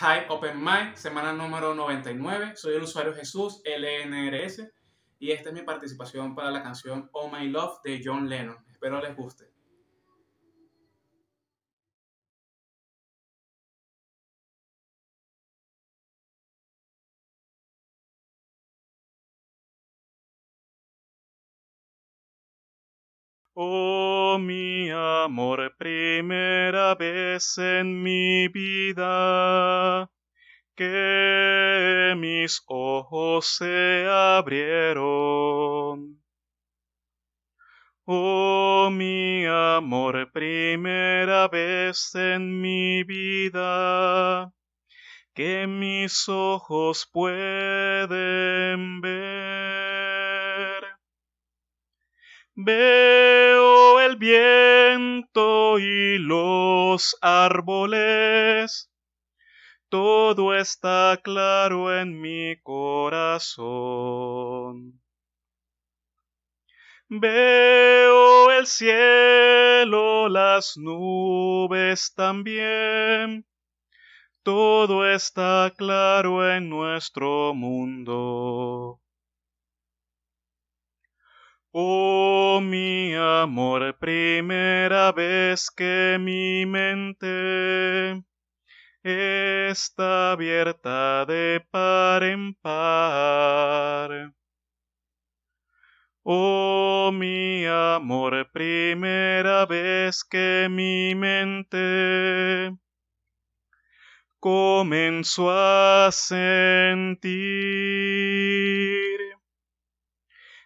Hi, Open Mind, semana número 99. Soy el usuario Jesús LNRS y esta es mi participación para la canción Oh My Love de John Lennon. Espero les guste. Oh Oh, mi amor, primera vez en mi vida que mis ojos se abrieron. Oh, mi amor, primera vez en mi vida que mis ojos pueden ver. Ver viento y los árboles. Todo está claro en mi corazón. Veo el cielo, las nubes también. Todo está claro en nuestro mundo amor primera vez que mi mente está abierta de par en par. Oh, mi amor, primera vez que mi mente comenzó a sentir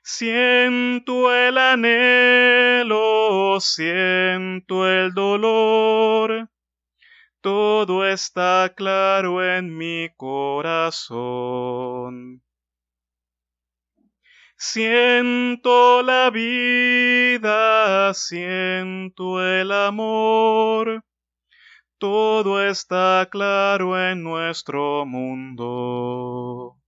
Siento el anhelo, siento el dolor. Todo está claro en mi corazón. Siento la vida, siento el amor. Todo está claro en nuestro mundo.